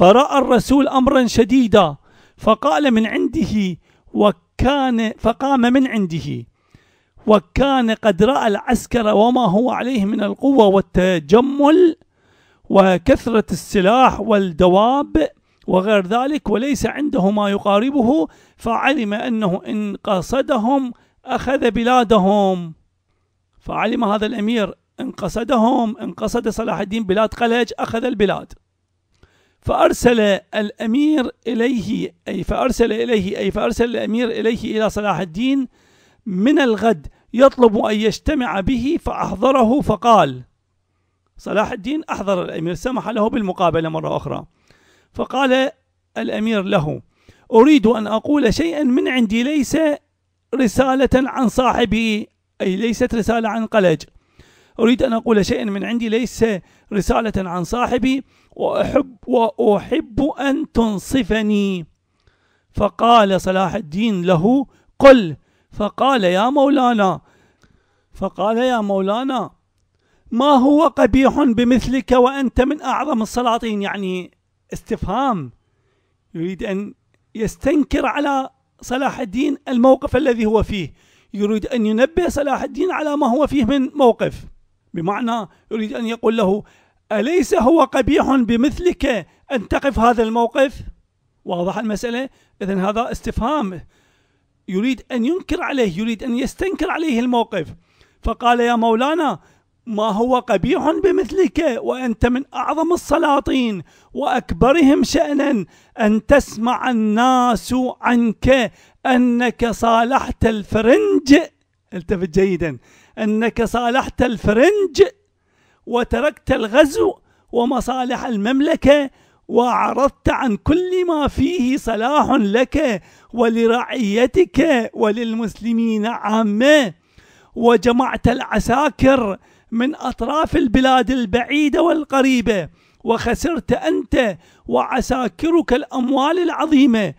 فرأى الرسول أمرا شديدا فقال من عنده وكان فقام من عنده وكان قد رأى العسكر وما هو عليه من القوة والتجمل وكثرة السلاح والدواب وغير ذلك وليس عنده ما يقاربه فعلم أنه إن قصدهم أخذ بلادهم فعلم هذا الأمير إن قصدهم إن قصد صلاح الدين بلاد قلج أخذ البلاد فأرسل الأمير إليه أي فأرسل إليه أي فأرسل الأمير إليه إلى صلاح الدين من الغد يطلب أن يجتمع به فأحضره فقال صلاح الدين أحضر الأمير سمح له بالمقابلة مرة أخرى فقال الأمير له أريد أن أقول شيئا من عندي ليس رسالة عن صاحبي أي ليست رسالة عن قلج أريد أن أقول شيئا من عندي ليس رسالة عن صاحبي وأحب وأحب أن تنصفني فقال صلاح الدين له قل فقال يا مولانا فقال يا مولانا ما هو قبيح بمثلك وأنت من أعظم السلاطين يعني استفهام يريد أن يستنكر على صلاح الدين الموقف الذي هو فيه يريد أن ينبه صلاح الدين على ما هو فيه من موقف بمعنى يريد أن يقول له أليس هو قبيح بمثلك أن تقف هذا الموقف؟ واضح المسألة؟ إذا هذا استفهام يريد أن ينكر عليه يريد أن يستنكر عليه الموقف فقال يا مولانا ما هو قبيح بمثلك وأنت من أعظم السلاطين وأكبرهم شأنا أن تسمع الناس عنك أنك صالحت الفرنج التفت جيدا أنك صالحت الفرنج وتركت الغزو ومصالح المملكة وعرضت عن كل ما فيه صلاح لك ولرعيتك وللمسلمين عامة وجمعت العساكر من أطراف البلاد البعيدة والقريبة وخسرت أنت وعساكرك الأموال العظيمة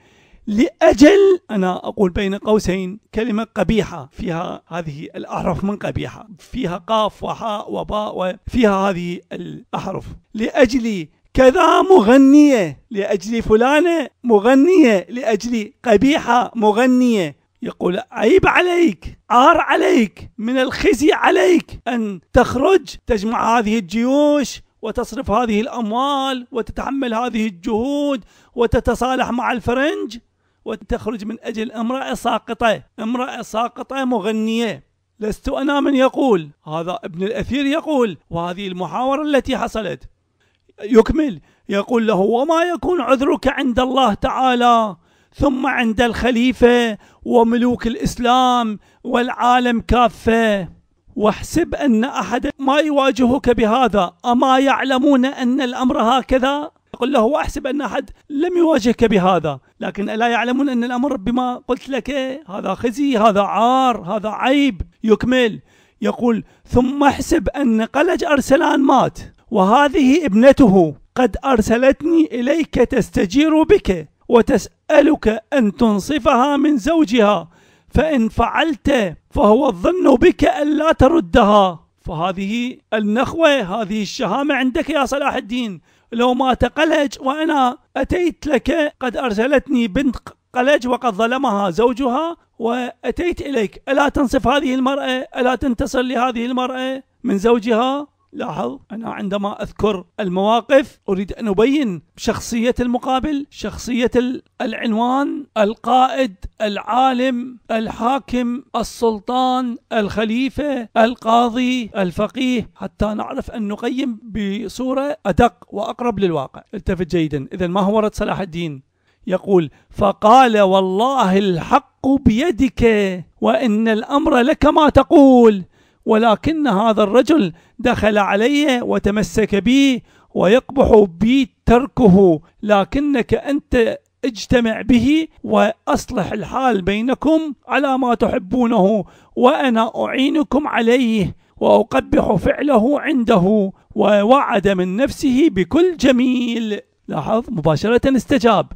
لأجل أنا أقول بين قوسين كلمة قبيحة فيها هذه الأحرف من قبيحة فيها قاف وحاء وباء وفيها هذه الأحرف لأجل كذا مغنية لأجل فلانة مغنية لأجل قبيحة مغنية يقول عيب عليك عار عليك من الخزي عليك أن تخرج تجمع هذه الجيوش وتصرف هذه الأموال وتتحمل هذه الجهود وتتصالح مع الفرنج وتخرج من أجل امرأة ساقطة امرأة ساقطة مغنية لست أنا من يقول هذا ابن الأثير يقول وهذه المحاورة التي حصلت يكمل يقول له وما يكون عذرك عند الله تعالى ثم عند الخليفة وملوك الإسلام والعالم كافة واحسب أن أحد ما يواجهك بهذا أما يعلمون أن الأمر هكذا قل له واحسب أن أحد لم يواجهك بهذا لكن ألا يعلمون أن الأمر بما قلت لك هذا خزي هذا عار هذا عيب يكمل يقول ثم احسب أن قلج أرسلان مات وهذه ابنته قد أرسلتني إليك تستجير بك وتسألك أن تنصفها من زوجها فإن فعلت فهو الظن بك ألا تردها فهذه النخوة هذه الشهامة عندك يا صلاح الدين لو مات قلج وأنا أتيت لك قد أرسلتني بنت قلج وقد ظلمها زوجها وأتيت إليك ألا تنصف هذه المرأة ألا تنتصر لهذه المرأة من زوجها لاحظ أنا عندما أذكر المواقف أريد أن أبين شخصية المقابل شخصية العنوان القائد العالم الحاكم السلطان الخليفة القاضي الفقيه حتى نعرف أن نقيم بصورة أدق وأقرب للواقع التفت جيدا إذا ما هو رد صلاح الدين يقول فقال والله الحق بيدك وان الامر لك ما تقول ولكن هذا الرجل دخل علي وتمسك بي ويقبح بي تركه لكنك أنت اجتمع به وأصلح الحال بينكم على ما تحبونه وأنا أعينكم عليه وأقبح فعله عنده ووعد من نفسه بكل جميل لاحظ مباشرة استجاب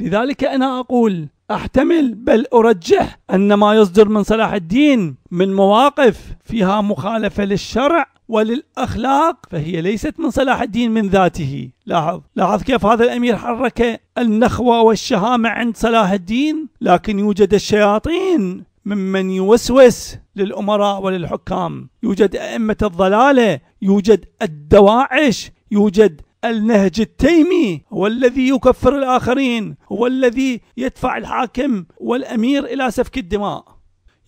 لذلك أنا أقول احتمل بل ارجح ان ما يصدر من صلاح الدين من مواقف فيها مخالفه للشرع وللاخلاق فهي ليست من صلاح الدين من ذاته، لاحظ، لاحظ كيف هذا الامير حرك النخوه والشهامه عند صلاح الدين، لكن يوجد الشياطين ممن يوسوس للامراء وللحكام، يوجد ائمه الضلاله، يوجد الدواعش، يوجد النهج التيمي هو الذي يكفر الآخرين هو الذي يدفع الحاكم والأمير إلى سفك الدماء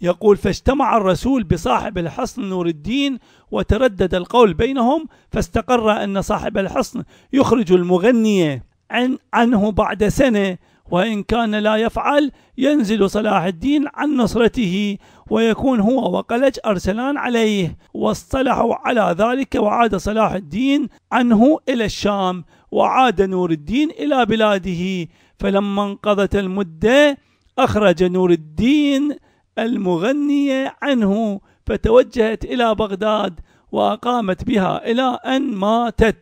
يقول فاجتمع الرسول بصاحب الحصن نور الدين وتردد القول بينهم فاستقر أن صاحب الحصن يخرج المغنية عن عنه بعد سنة وإن كان لا يفعل ينزل صلاح الدين عن نصرته ويكون هو وقلج أرسلان عليه واصطلحوا على ذلك وعاد صلاح الدين عنه إلى الشام وعاد نور الدين إلى بلاده فلما انقضت المدة أخرج نور الدين المغنية عنه فتوجهت إلى بغداد وأقامت بها إلى أن ماتت